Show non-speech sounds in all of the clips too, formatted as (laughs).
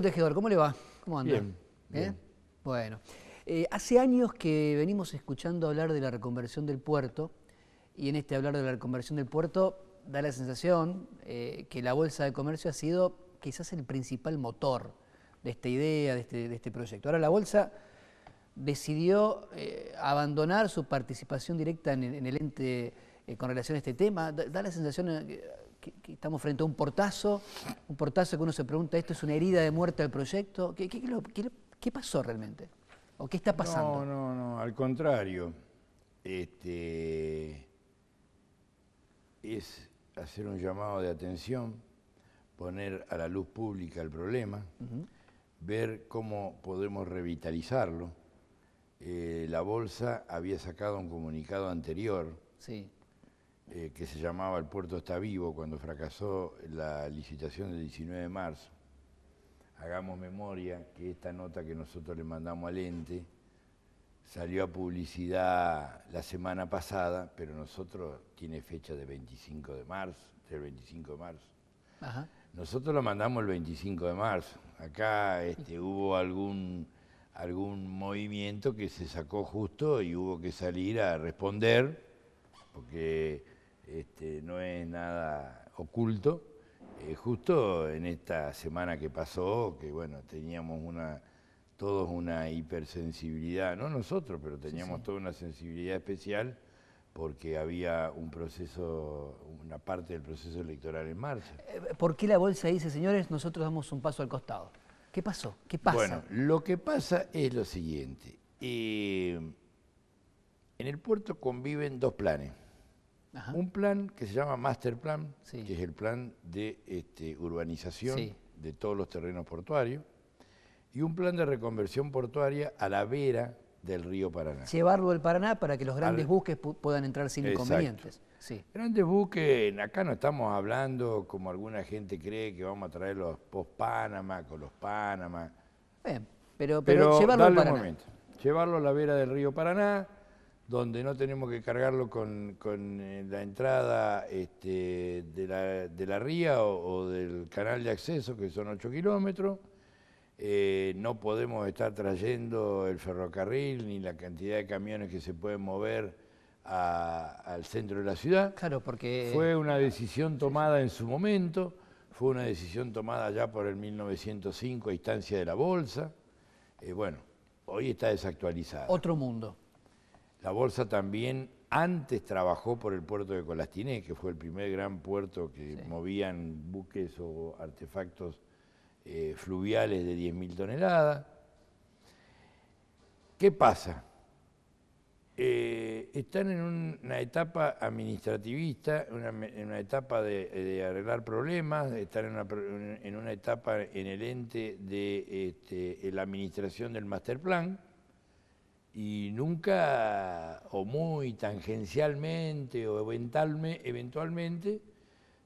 Tejedor, ¿cómo le va? ¿Cómo anda? Bien, ¿Eh? Bueno, eh, hace años que venimos escuchando hablar de la reconversión del puerto y en este hablar de la reconversión del puerto da la sensación eh, que la Bolsa de Comercio ha sido quizás el principal motor de esta idea, de este, de este proyecto. Ahora la Bolsa decidió abandonar su participación directa en, el ente con relación a este tema. da la sensación estamos frente a un portazo, un portazo que uno se pregunta, ¿esto es una herida de muerte al proyecto? ¿Qué, qué, pasó realmente? ¿O qué está pasando? No, no, no, al contrario. Este, es hacer un llamado de atención, poner a la luz pública el problema, ver cómo podemos revitalizarlo. Eh, la Bolsa había sacado un comunicado anterior sí. Eh, que se llamaba El puerto está vivo, cuando fracasó la licitación del 19 de marzo, hagamos memoria que esta nota que nosotros le mandamos al ente salió a publicidad la semana pasada, pero nosotros tiene fecha de 25 de marzo, del 25 de marzo. Nosotros la mandamos el 25 de marzo. Acá este, hubo algún, algún movimiento que se sacó justo y hubo que salir a responder, porque este, no es nada oculto. Eh, justo en esta semana que pasó, que bueno, teníamos una, todos una hipersensibilidad, no nosotros, pero teníamos toda una sensibilidad especial porque había un proceso, una parte del proceso electoral en marcha. Eh, ¿Por qué la bolsa dice, señores, nosotros damos un paso al costado? ¿Qué pasó? ¿Qué pasa? Bueno, lo que pasa es lo siguiente. Eh, en el puerto conviven dos planes un plan que se llama Master Plan, que es el plan de este, urbanización de todos los terrenos portuarios, y un plan de reconversión portuaria a la vera del río Paraná. Llevarlo al Paraná para que los grandes buques puedan entrar sin inconvenientes. Sí. Grandes buques, acá no estamos hablando como alguna gente cree que vamos a traer los post-Panamá con los Panamá. pero, pero, llevarlo al Paraná. Llevarlo a la vera del río Paraná, donde no tenemos que cargarlo con, eh, la entrada este, de, la, ría o, del canal de acceso, que son 8 kilómetros. Eh, no podemos estar trayendo el ferrocarril ni la cantidad de camiones que se pueden mover al centro de la ciudad. Claro, porque... Fue eh, una ah, decisión tomada en su momento, fue una decisión tomada ya por el 1905 a instancia de la Bolsa. bueno, hoy está desactualizada. Otro mundo. La Bolsa también antes trabajó por el puerto de Colastinés, que fue el primer gran puerto que movían buques o artefactos eh, fluviales de 10.000 toneladas. ¿Qué pasa? Eh, están en una etapa administrativista, en una etapa de, arreglar problemas, están en una, en una, etapa en el ente de este, la administración del master plan y nunca o muy tangencialmente o eventualmente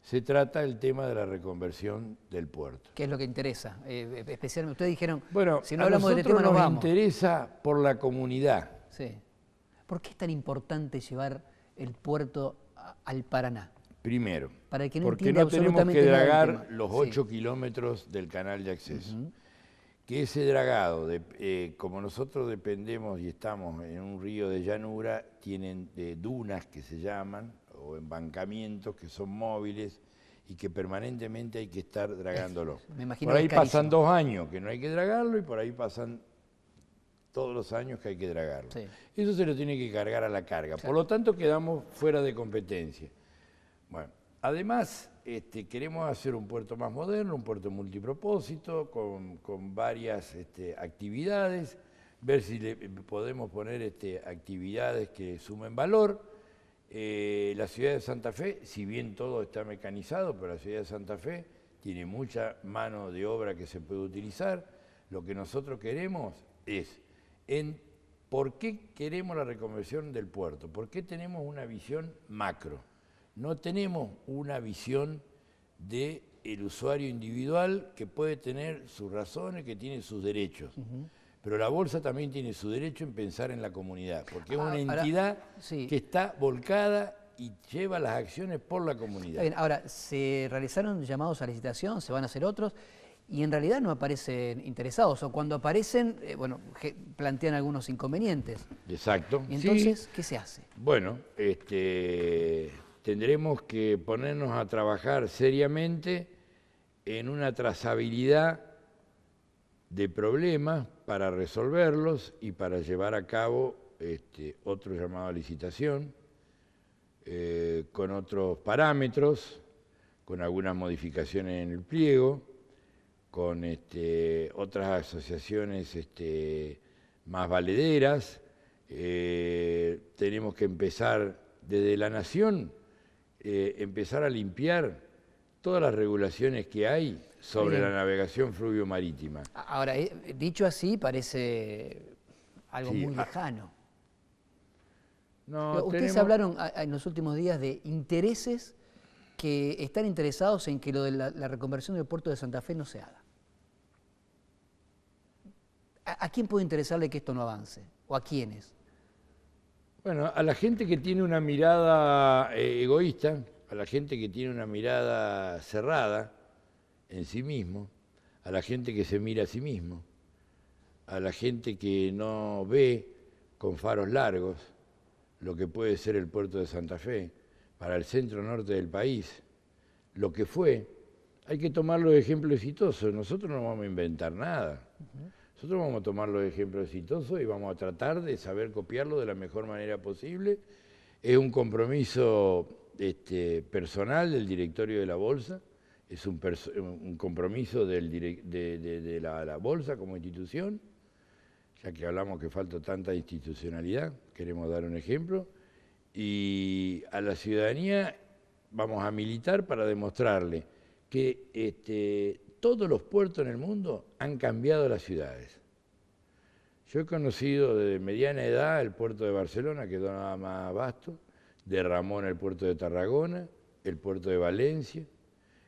se trata el tema de la reconversión del puerto. ¿Qué es lo que interesa? Eh, eh, especialmente, ustedes dijeron, bueno, si no hablamos de este tema nos, nos interesa por la comunidad. Sí. ¿Por qué es tan importante llevar el puerto al Paraná? Primero, Para no porque no tenemos que dragar los 8 kilómetros del canal de acceso que ese dragado, eh, como nosotros dependemos y estamos en un río de llanura, tienen eh, dunas que se llaman, o embancamientos que son móviles y que permanentemente hay que estar dragándolo. por ahí pasan dos años que no hay que dragarlo y por ahí pasan todos los años que hay que dragarlo. Eso se lo tiene que cargar a la carga. Por lo tanto, quedamos fuera de competencia. Bueno, Además, este, queremos hacer un puerto más moderno, un puerto multipropósito, con, varias este, actividades, ver si le eh, podemos poner este, actividades que sumen valor. Eh, la ciudad de Santa Fe, si bien todo está mecanizado, pero la ciudad de Santa Fe tiene mucha mano de obra que se puede utilizar. Lo que nosotros queremos es, en, ¿por qué queremos la reconversión del puerto? ¿Por qué tenemos una visión macro? No tenemos una visión del el usuario individual que puede tener sus razones, que tiene sus derechos. Pero la bolsa también tiene su derecho en pensar en la comunidad, porque es ah, una entidad que está volcada y lleva las acciones por la comunidad. ahora, se realizaron llamados a licitación, se van a hacer otros, y en realidad no aparecen interesados, o cuando aparecen, eh, bueno, plantean algunos inconvenientes. Exacto. ¿Y entonces, ¿qué se hace? Bueno, este tendremos que ponernos a trabajar seriamente en una trazabilidad de problemas para resolverlos y para llevar a cabo este, otro llamado a licitación, eh, con otros parámetros, con algunas modificaciones en el pliego, con este, otras asociaciones este, más valederas. Eh, tenemos que empezar desde la nación eh, empezar a limpiar todas las regulaciones que hay sobre la navegación fluvio-marítima. Ahora, eh, dicho así, parece algo muy ah. lejano. Ustedes hablaron en los últimos días de intereses que están interesados en que lo de la, reconversión del puerto de Santa Fe no se haga. ¿A, quién puede interesarle que esto no avance? ¿O a quiénes? Bueno, a la gente que tiene una mirada eh, egoísta, a la gente que tiene una mirada cerrada en sí mismo, a la gente que se mira a sí mismo, a la gente que no ve con faros largos lo que puede ser el puerto de Santa Fe para el centro norte del país, lo que fue, hay que tomarlo de ejemplo exitoso, nosotros no vamos a inventar nada. Nosotros vamos a tomar los ejemplos exitosos y vamos a tratar de saber copiarlo de la mejor manera posible. Es un compromiso este, personal del directorio de la Bolsa, es un, compromiso de, la, Bolsa como institución, ya que hablamos que falta tanta institucionalidad, queremos dar un ejemplo, y a la ciudadanía vamos a militar para demostrarle que este, todos los puertos en el mundo han cambiado las ciudades. Yo he conocido de mediana edad el puerto de Barcelona, que donaba más abasto, de Ramón el puerto de Tarragona, el puerto de Valencia,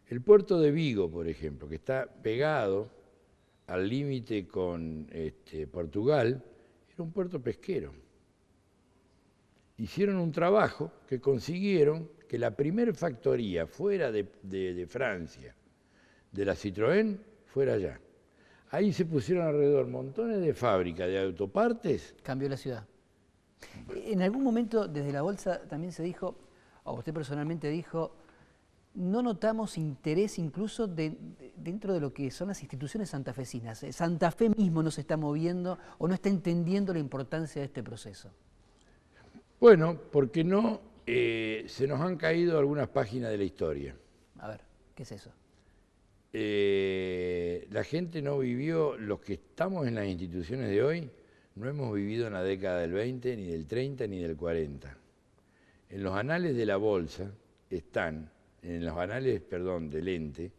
el puerto de Vigo, por ejemplo, que está pegado al límite con este, Portugal, era un puerto pesquero. Hicieron un trabajo que consiguieron que la primer factoría fuera de Francia, de la Citroën fuera allá. Ahí se pusieron alrededor montones de fábricas de autopartes. Cambió la ciudad. En algún momento desde la bolsa también se dijo, o usted personalmente dijo, no notamos interés incluso dentro de lo que son las instituciones santafesinas. Eh, Santa Fe mismo no se está moviendo o no está entendiendo la importancia de este proceso. Bueno, porque no eh, se nos han caído algunas páginas de la historia. A ver, ¿qué es eso? Eh, la gente no vivió, los que estamos en las instituciones de hoy, no hemos vivido en la década del 20, ni del 30, ni del 40. En los anales de la bolsa están, en los anales, perdón, del ente,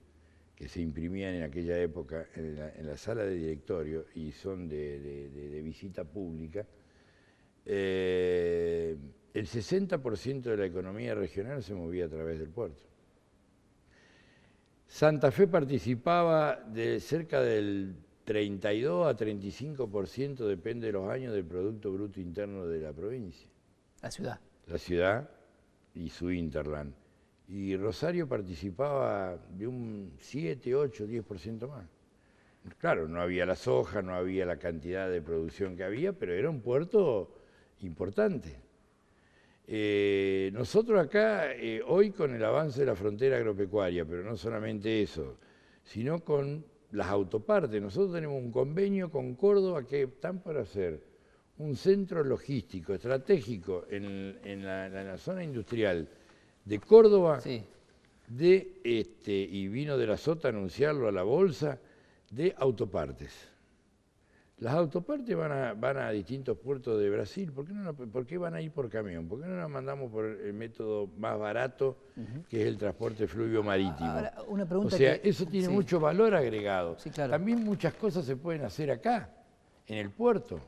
que se imprimían en aquella época en la, sala de directorio y son de, visita pública, eh, el 60% de la economía regional se movía a través del puerto. Santa Fe participaba de cerca del 32 a 35%, depende de los años, del Producto Bruto Interno de la provincia. La ciudad. La ciudad y su Interland. Y Rosario participaba de un 7, 8, 10% más. Claro, no había la soja, no había la cantidad de producción que había, pero era un puerto importante. Eh, nosotros acá, eh, hoy con el avance de la frontera agropecuaria, pero no solamente eso, sino con las autopartes, nosotros tenemos un convenio con Córdoba que están para hacer un centro logístico estratégico en, la, zona industrial de Córdoba, este, y vino de la SOTA anunciarlo a la bolsa, de autopartes. Las autopartes van a, van a distintos puertos de Brasil, ¿Por qué, no, ¿por qué van a ir por camión? ¿Por qué no las mandamos por el método más barato, que es el transporte fluvio marítimo? o sea, eso tiene mucho valor agregado. También muchas cosas se pueden hacer acá, en el puerto.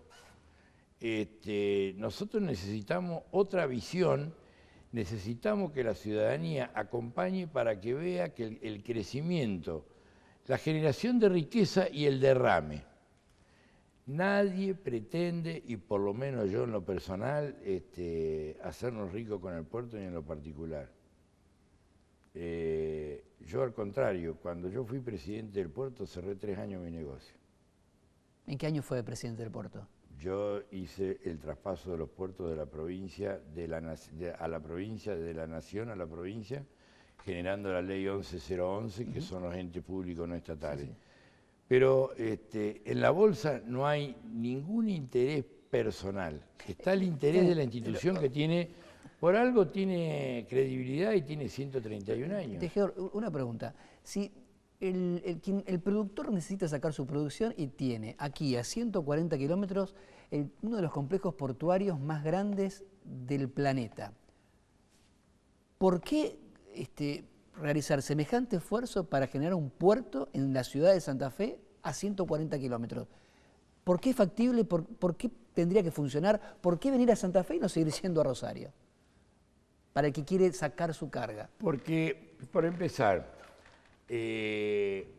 Este, nosotros necesitamos otra visión, necesitamos que la ciudadanía acompañe para que vea que el crecimiento, la generación de riqueza y el derrame Nadie pretende, y por lo menos yo en lo personal, este, hacernos ricos con el puerto ni en lo particular. Eh, yo al contrario, cuando yo fui presidente del puerto cerré tres años mi negocio. ¿En qué año fue presidente del puerto? Yo hice el traspaso de los puertos de la provincia de la, a la provincia, de la nación a la provincia, generando la ley 11011, que son los entes públicos no estatales. Pero este, en la bolsa no hay ningún interés personal. Está el interés de la institución que tiene, por algo tiene credibilidad y tiene 131 años. Tejedor, una pregunta. Si el, productor necesita sacar su producción y tiene aquí a 140 kilómetros uno de los complejos portuarios más grandes del planeta. ¿Por qué este, realizar semejante esfuerzo para generar un puerto en la ciudad de Santa Fe a 140 kilómetros? ¿Por qué es factible? ¿Por, qué tendría que funcionar? ¿Por qué venir a Santa Fe y no seguir siendo a Rosario? Para el que quiere sacar su carga. Porque, por empezar, eh,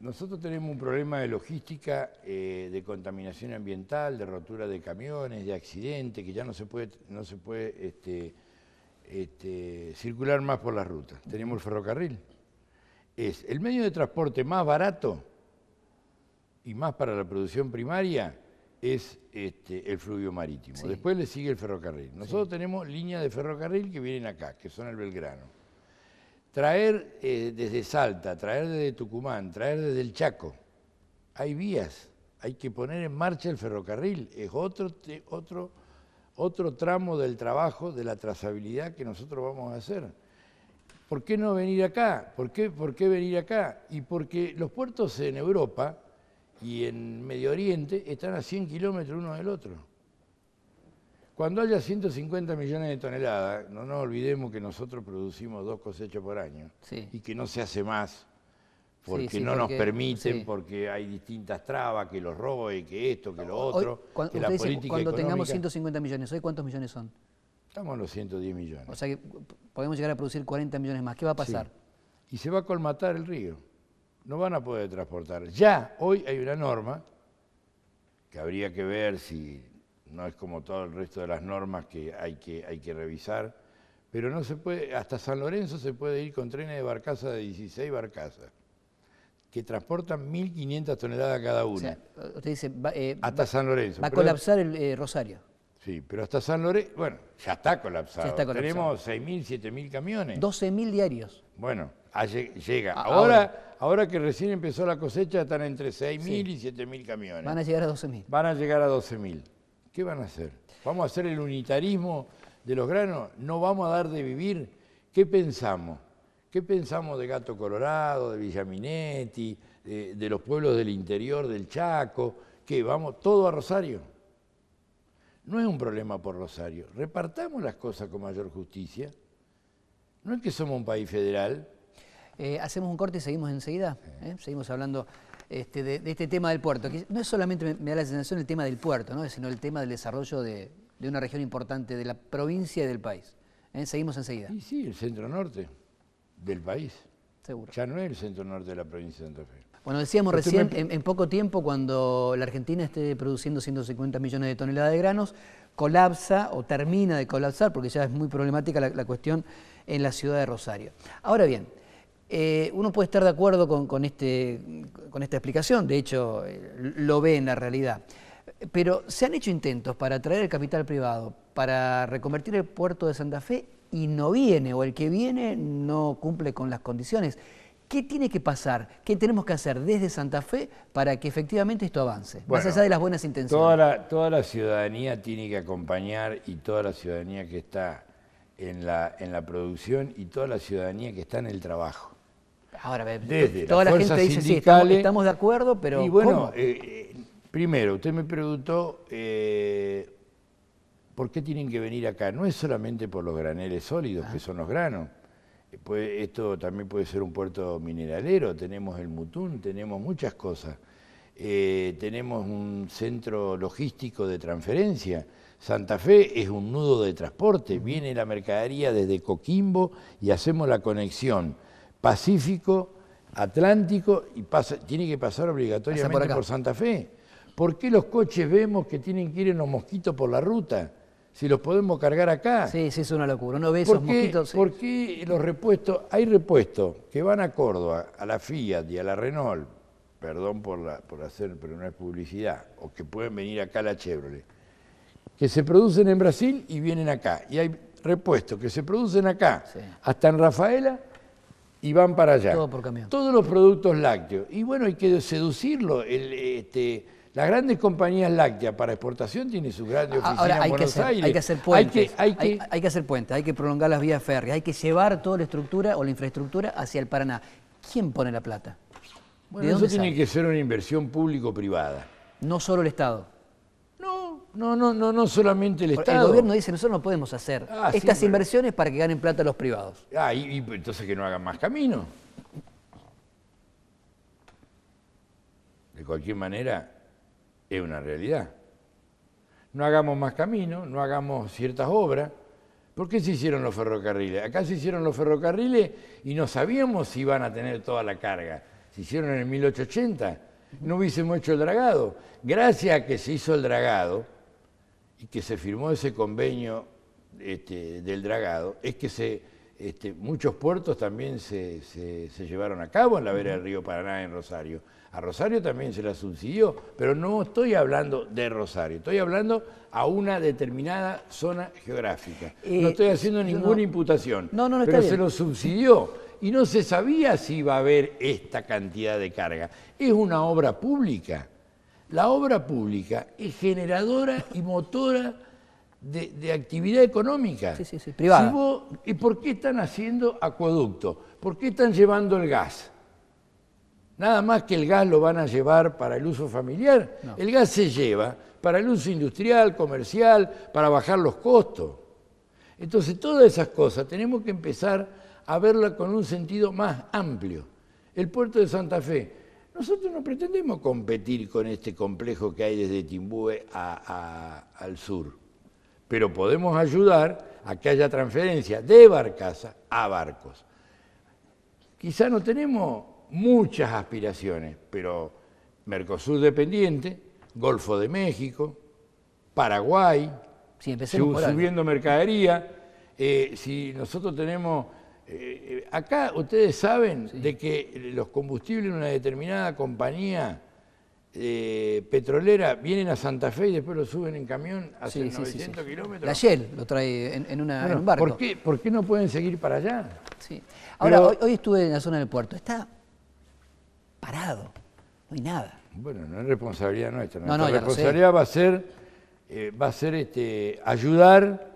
nosotros tenemos un problema de logística, eh, de contaminación ambiental, de rotura de camiones, de accidentes, que ya no se puede, no se puede este, este, circular más por las rutas. Tenemos el ferrocarril. Es el medio de transporte más barato y más para la producción primaria es este, el fluvio marítimo. Después le sigue el ferrocarril. Nosotros tenemos líneas de ferrocarril que vienen acá, que son el Belgrano. Traer eh, desde Salta, traer desde Tucumán, traer desde el Chaco, hay vías. Hay que poner en marcha el ferrocarril. Es otro, otro otro tramo del trabajo de la trazabilidad que nosotros vamos a hacer. ¿Por qué no venir acá? ¿Por qué, ¿Por qué venir acá? Y porque los puertos en Europa y en Medio Oriente están a 100 kilómetros uno del otro. Cuando haya 150 millones de toneladas, no nos olvidemos que nosotros producimos dos cosechas por año y que no se hace más porque no nos permiten, porque hay distintas trabas, que los ROE, que esto, que lo otro. cuando, cuando tengamos 150 millones, ¿hoy cuántos millones son? Estamos en los 110 millones. O sea que podemos llegar a producir 40 millones más. ¿Qué va a pasar? Y se va a colmatar el río. No van a poder transportar. Ya hoy hay una norma que habría que ver si no es como todo el resto de las normas que hay que, hay que revisar, pero no se puede, hasta San Lorenzo se puede ir con trenes de barcaza de 16 barcazas que transportan 1.500 toneladas cada una, usted dice... Eh, hasta San Lorenzo. Va a colapsar el eh, Rosario. Sí, pero hasta San Lorenzo, bueno, ya está colapsado. Tenemos 6.000, 7.000 camiones. 12.000 diarios. Bueno, llega. Ahora, ahora, que recién empezó la cosecha están entre 6.000 y 7.000 camiones. Van a llegar a 12.000. Van a llegar a 12.000. ¿Qué van a hacer? ¿Vamos a hacer el unitarismo de los granos? ¿No vamos a dar de vivir? ¿Qué pensamos? ¿Qué pensamos de Gato Colorado, de Villaminetti, de, los pueblos del interior del Chaco? ¿Qué, vamos todo a Rosario. No es un problema por Rosario. Repartamos las cosas con mayor justicia. No es que somos un país federal. Eh, hacemos un corte y seguimos enseguida. ¿eh? Seguimos hablando este, de, este tema del puerto. no es solamente, me, da la sensación, el tema del puerto, ¿no? sino el tema del desarrollo de, una región importante de la provincia y del país. ¿eh? Seguimos enseguida. Y sí, el centro norte del país. Seguro. Ya no es el centro norte de la provincia de Santa Fe. Bueno, decíamos recién, en, poco tiempo, cuando la Argentina esté produciendo 150 millones de toneladas de granos, colapsa o termina de colapsar, porque ya es muy problemática la, cuestión en la ciudad de Rosario. Ahora bien, eh, uno puede estar de acuerdo con, este, con esta explicación, de hecho eh, lo ve en la realidad, pero se han hecho intentos para atraer el capital privado, para reconvertir el puerto de Santa Fe y no viene, o el que viene no cumple con las condiciones. ¿Qué tiene que pasar? ¿Qué tenemos que hacer desde Santa Fe para que efectivamente esto avance? más allá de las buenas intenciones. Toda la, toda la ciudadanía tiene que acompañar y toda la ciudadanía que está en la, en la producción y toda la ciudadanía que está en el trabajo. Ahora, toda la, gente dice, sí, estamos, de acuerdo, pero. bueno, eh, eh, primero, usted me preguntó eh, ¿por qué tienen que venir acá? No es solamente por los graneles sólidos, que ah. son los granos. Eh, pues, esto también puede ser un puerto mineralero, tenemos el Mutún, tenemos muchas cosas. Eh, tenemos un centro logístico de transferencia. Santa Fe es un nudo de transporte, viene la mercadería desde Coquimbo y hacemos la conexión Pacífico, Atlántico y tiene que pasar obligatoriamente por, por Santa Fe. ¿Por qué los coches vemos que tienen que ir en los mosquitos por la ruta? si los podemos cargar acá. Sí, sí, es una locura. Uno ve esos qué, qué los repuestos? Hay repuestos que van a Córdoba, a la Fiat y a la Renault, perdón por, por hacer, pero no es publicidad, o que pueden venir acá a la Chevrolet, que se producen en Brasil y vienen acá. Y hay repuestos que se producen acá, hasta en Rafaela, y van para allá. Todo por camión. Todos los productos lácteos. Y bueno, hay que seducirlo. El, este, las grandes compañías lácteas para exportación tienen sus grandes oficinas Ahora, hay en Buenos que hacer, Aires. Hay que hacer puentes. Hay que, hacer puentes, hay que prolongar las vías férreas, hay que llevar toda la estructura o la infraestructura hacia el Paraná. ¿Quién pone la plata? eso tiene que ser una inversión público-privada. No solo el Estado. No, no, no, no, no solamente el Estado. El gobierno dice, nosotros no podemos hacer ah, estas inversiones para que ganen plata los privados. Ah, pues, entonces que no hagan más camino. De cualquier manera, es una realidad. No hagamos más caminos, no hagamos ciertas obras. ¿Por qué se hicieron los ferrocarriles? Acá se hicieron los ferrocarriles y no sabíamos si iban a tener toda la carga. Se hicieron en el 1880, no hubiésemos hecho el dragado. Gracias a que se hizo el dragado y que se firmó ese convenio este, del dragado, es que se este, muchos puertos también se, llevaron a cabo en la vera del río Paraná, en Rosario. A Rosario también se la subsidió, pero no estoy hablando de Rosario, estoy hablando a una determinada zona geográfica. no eh, estoy haciendo ninguna imputación, pero se lo subsidió y no se sabía si iba a haber esta cantidad de carga. Es una obra pública. La obra pública es generadora y motora de, actividad económica. privada. ¿Y por qué están haciendo acueducto? ¿Por qué están llevando el gas? Nada más que el gas lo van a llevar para el uso familiar. El gas se lleva para el uso industrial, comercial, para bajar los costos. Entonces, todas esas cosas tenemos que empezar a verla con un sentido más amplio. El puerto de Santa Fe, nosotros no pretendemos competir con este complejo que hay desde Timbúe al sur pero podemos ayudar a que haya transferencia de barcaza a barcos. Quizá no tenemos muchas aspiraciones, pero Mercosur dependiente, Golfo de México, Paraguay, subiendo mercadería. Eh, si nosotros tenemos... Eh, eh, acá ustedes saben de que los combustibles de una determinada compañía eh, petrolera vienen a Santa Fe y después lo suben en camión a 900 kilómetros. La Shell lo trae en, un barco. ¿por qué, no pueden seguir para allá? Sí. Ahora, hoy, estuve en la zona del puerto. Está parado. No hay nada. Bueno, no es responsabilidad nuestra. No, nuestra responsabilidad va a ser, eh, va a ser este, ayudar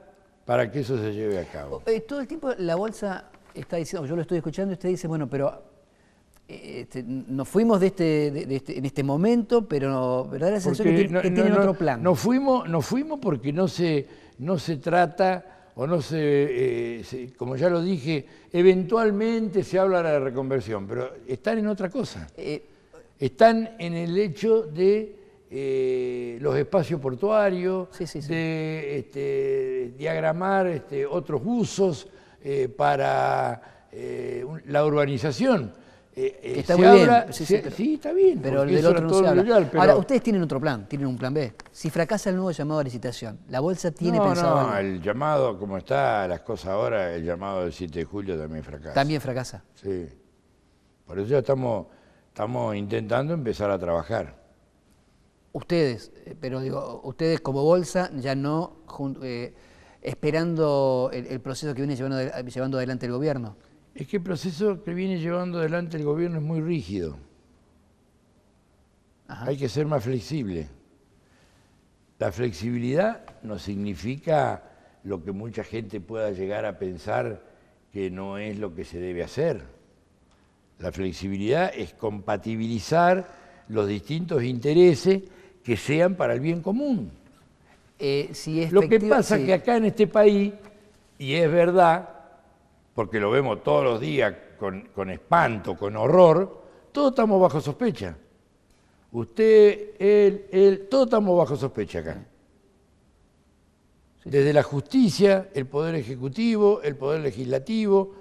para que eso se lleve a cabo. Eh, todo el tiempo la bolsa está diciendo, yo lo estoy escuchando, usted dice, bueno, pero este, nos fuimos este, de este, en este momento, pero da la sensación que, tienen otro plan. Nos fuimos, fuimos porque no se, no se trata, o no eh, se, como ya lo dije, eventualmente se habla de la reconversión, pero están en otra cosa. Eh, están en el hecho de eh, los espacios portuarios, de este, diagramar otros usos para la urbanización eh, eh, está muy bien. Sí, pero, está bien. Pero del otro no se Ahora, ustedes tienen otro plan, tienen un plan B. Si fracasa el nuevo llamado a licitación, ¿la bolsa tiene pensado No, no, el llamado, como está las cosas ahora, el llamado del 7 de julio también fracasa. También fracasa. Sí. Por eso ya estamos, estamos intentando empezar a trabajar. Ustedes, eh, pero digo, ustedes como bolsa ya no, esperando el, el, proceso que viene llevando, llevando adelante el gobierno es que el proceso que viene llevando adelante el gobierno es muy rígido. Hay que ser más flexible. La flexibilidad no significa lo que mucha gente pueda llegar a pensar que no es lo que se debe hacer. La flexibilidad es compatibilizar los distintos intereses que sean para el bien común. Eh, lo que pasa es que acá en este país, y es verdad, porque lo vemos todos los días con, espanto, con horror, todos estamos bajo sospecha. Usted, él, él, todos estamos bajo sospecha acá. Desde la justicia, el poder ejecutivo, el poder legislativo,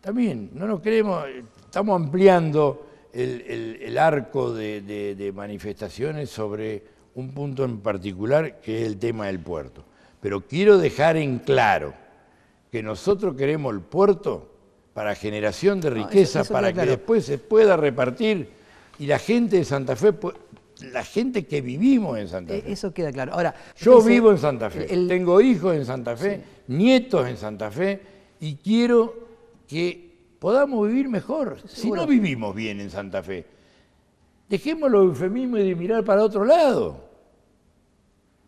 también, no nos creemos, estamos ampliando el, arco de manifestaciones sobre un punto en particular que es el tema del puerto. Pero quiero dejar en claro que nosotros queremos el puerto para generación de riqueza, para que después se pueda repartir y la gente de Santa Fe, la gente que vivimos en Santa e-, Fe. Eso queda claro. Ahora, yo vivo en Santa Fe, tengo hijos en Santa Fe, nietos en Santa Fe y quiero que podamos vivir mejor. Si no vivimos bien en Santa Fe, dejemos los eufemismos de mirar para otro lado.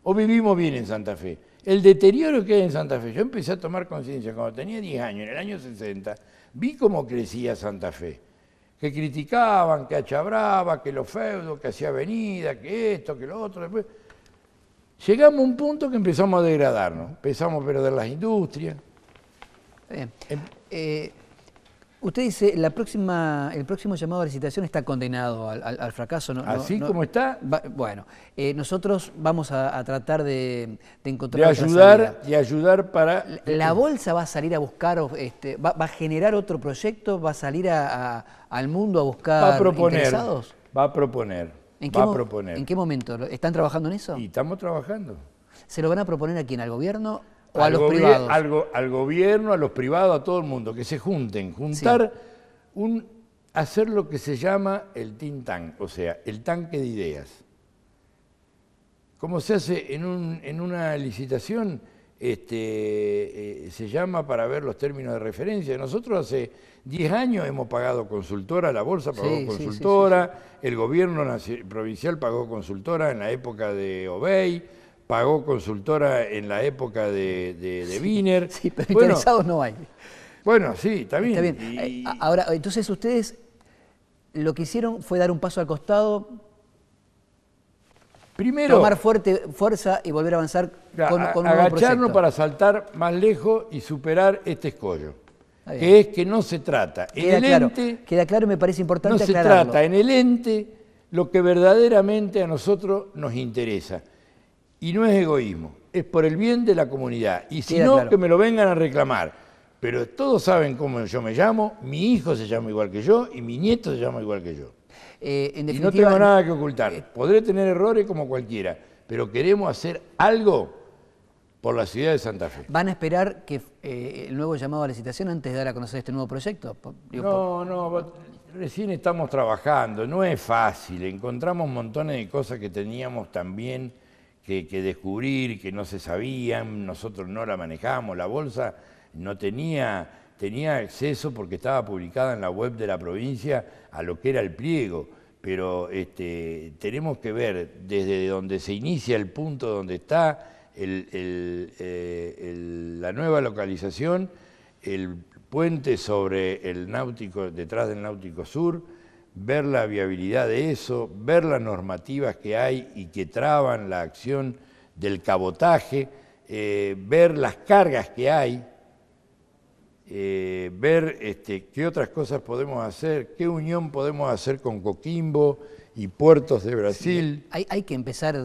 O vivimos bien en Santa Fe el deterioro que hay en Santa Fe. Yo empecé a tomar conciencia cuando tenía 10 años, en el año 60, vi cómo crecía Santa Fe. Que criticaban, que achabraba, que lo feudo, que hacía venida, que esto, que lo otro. Después llegamos a un punto que empezamos a degradarnos. Empezamos a perder las industrias. Usted dice, la próxima, el próximo llamado a licitación está condenado al, fracaso. Así como está. bueno, eh, nosotros vamos a, tratar de, encontrar... De ayudar, y ayudar para... La, este, bolsa va a salir a buscar, este, va, a generar otro proyecto, va a salir al mundo a buscar interesados. Va a proponer, va a proponer. ¿En qué momento? ¿Están trabajando en eso? Y estamos trabajando. ¿Se lo van a proponer a quién? ¿Al gobierno? al gobierno, a los privados, a todo el mundo, que se junten. Juntar un. hacer lo que se llama el tin tank, o sea, el tanque de ideas. Como se hace en, una licitación, este, eh, se llama para ver los términos de referencia. Nosotros hace 10 años hemos pagado consultora, la Bolsa pagó consultora, el gobierno provincial pagó consultora en la época de Obey pagó consultora en la época de, de, Wiener. (laughs) Sí, pero interesados no hay. Bueno, sí, está Está bien. Eh, ahora, entonces ustedes lo que hicieron fue dar un paso al costado, Primero, tomar fuerte fuerza y volver a avanzar con, agacharnos para saltar más lejos y superar este escollo. Que es que no se trata. Queda en el claro, ente, queda claro, me parece importante. No se trata en el ente lo que verdaderamente a nosotros nos interesa y no es egoísmo, es por el bien de la comunidad. Y si no, que me lo vengan a reclamar. Pero todos saben cómo yo me llamo, mi hijo se llama igual que yo y mi nieto se llama igual que yo. Eh, y no tengo nada que ocultar. Eh, Podré tener errores como cualquiera, pero queremos hacer algo por la ciudad de Santa Fe. ¿Van a esperar que eh, el nuevo llamado a la licitación antes de dar a conocer este nuevo proyecto? no, no, recién estamos trabajando, no es fácil, encontramos montones de cosas que teníamos también que, descubrir, que no se sabían, nosotros no la manejamos, la bolsa no tenía, tenía acceso porque estaba publicada en la web de la provincia a lo que era el pliego, pero este, tenemos que ver desde donde se inicia el punto donde está eh, la nueva localización, el puente sobre el náutico, detrás del náutico sur, ver la viabilidad de eso, ver las normativas que hay y que traban la acción del cabotaje, eh, ver las cargas que hay, eh, ver este, qué otras cosas podemos hacer, qué unión podemos hacer con Coquimbo y puertos de Brasil. hay, que empezar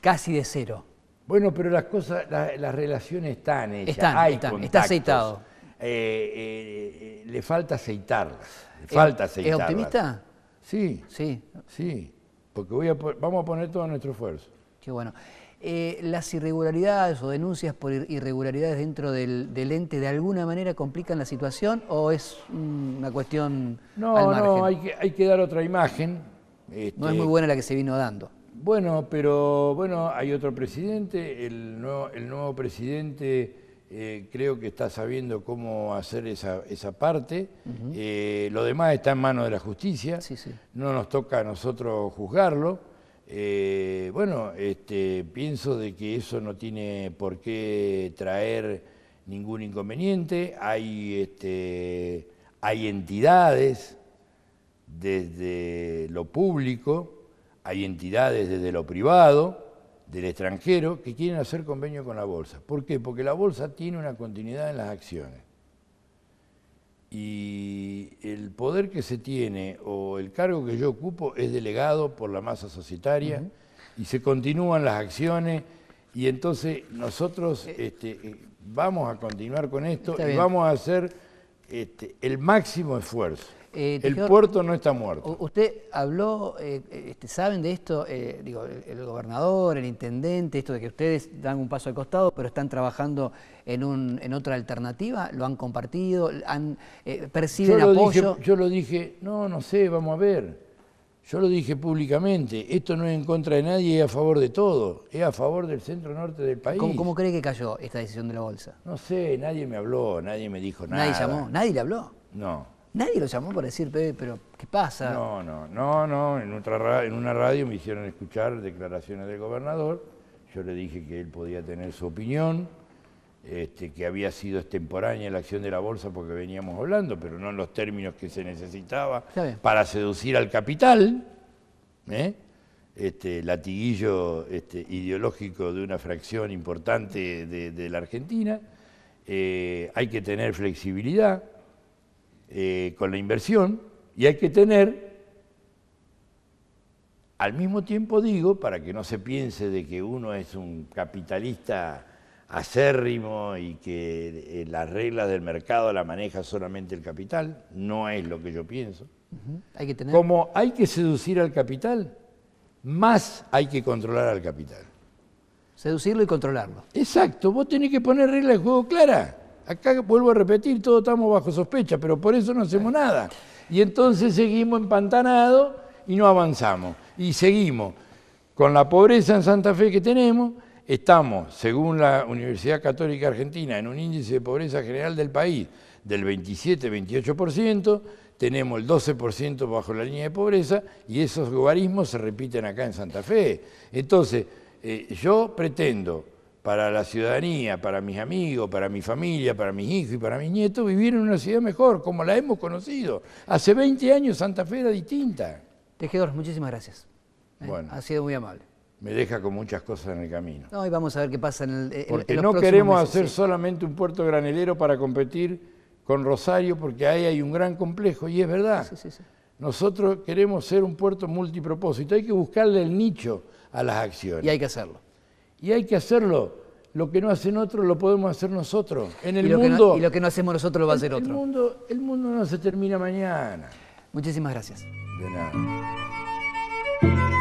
casi de cero. Bueno, pero las cosas, las relaciones están hechas, hay está aceitado. Eh, le falta aceitarlas. ¿Es optimista? Sí. Sí. Sí, porque vamos a poner todo nuestro esfuerzo. Qué bueno. Eh, las irregularidades o denuncias por irregularidades dentro del, ente de alguna manera complican la situación o es una cuestión al margen? No, hay que, hay que dar otra imagen. no es este, muy buena la que se vino dando. Bueno, pero bueno, hay otro presidente, el nuevo presidente eh, creo que está sabiendo cómo hacer esa, esa parte. Eh, lo demás está en manos de la justicia. No nos toca a nosotros juzgarlo. Eh, bueno, este, pienso de que eso no tiene por qué traer ningún inconveniente. hay este, entidades desde lo público, hay entidades desde lo privado del extranjero que quieren hacer convenio con la bolsa. ¿Por qué? Porque la bolsa tiene una continuidad en las acciones. Y el poder que se tiene o el cargo que yo ocupo es delegado por la masa societaria y se continúan las acciones y entonces nosotros eh. Este, eh, vamos a continuar con esto y vamos a hacer este, el máximo esfuerzo. Eh, el puerto no está muerto. Usted habló, eh, eh, este, ¿saben de esto? digo, el, gobernador, el intendente, esto de que ustedes dan un paso al costado, pero están trabajando en, un, en otra alternativa, lo han compartido, han, perciben apoyo. yo lo dije, no, no sé, vamos a ver. Yo lo dije públicamente, esto no es en contra de nadie, es a favor de todo, es a favor del centro norte del país. cómo cree que cayó esta decisión de la bolsa? No sé, nadie me habló, nadie me dijo nada. Nadie llamó, nadie le habló. No. Nadie lo llamó para decir, pero ¿qué pasa? No, no, no, no. En, otra, en una radio me hicieron escuchar declaraciones del gobernador. Yo le dije que él podía tener su opinión, este, que había sido extemporánea la acción de la bolsa porque veníamos hablando, pero no en los términos que se necesitaba para seducir al capital. ¿eh? Este, latiguillo este, ideológico de una fracción importante de, la Argentina. Eh, hay que tener flexibilidad eh, con la inversión y hay que tener, al mismo tiempo digo, para que no se piense de que uno es un capitalista acérrimo y que eh, las reglas del mercado la maneja solamente el capital, no es lo que yo pienso. Como hay que seducir al capital, más hay que controlar al capital. Seducirlo y controlarlo. Exacto, vos tenés que poner reglas de juego claras. Acá vuelvo a repetir, todos estamos bajo sospecha, pero por eso no hacemos nada. Y entonces seguimos empantanados y no avanzamos. Y seguimos con la pobreza en Santa Fe que tenemos, estamos, según la Universidad Católica Argentina, en un índice de pobreza general del país del 27-28%, tenemos el 12% bajo la línea de pobreza y esos guarismos se repiten acá en Santa Fe. Entonces, eh, yo pretendo para la ciudadanía, para mis amigos, para mi familia, para mis hijos y para mis nietos, vivir en una ciudad mejor, como la hemos conocido. Hace 20 años Santa Fe era distinta. Tejedor, muchísimas gracias. ¿eh? Bueno. Ha sido muy amable me deja con muchas cosas en el camino. No, y vamos a ver qué pasa en el. Eh, porque no queremos hacer solamente un puerto granelero para competir con Rosario, porque ahí hay un gran complejo, y es verdad. Nosotros queremos ser un puerto multipropósito. Hay que buscarle el nicho a las acciones. Y hay que hacerlo. Y hay que hacerlo. Lo que no hacen otros lo podemos hacer nosotros. En el y mundo. y lo que no hacemos nosotros lo va a hacer otro. El mundo, el mundo no se termina mañana. Muchísimas gracias. De nada.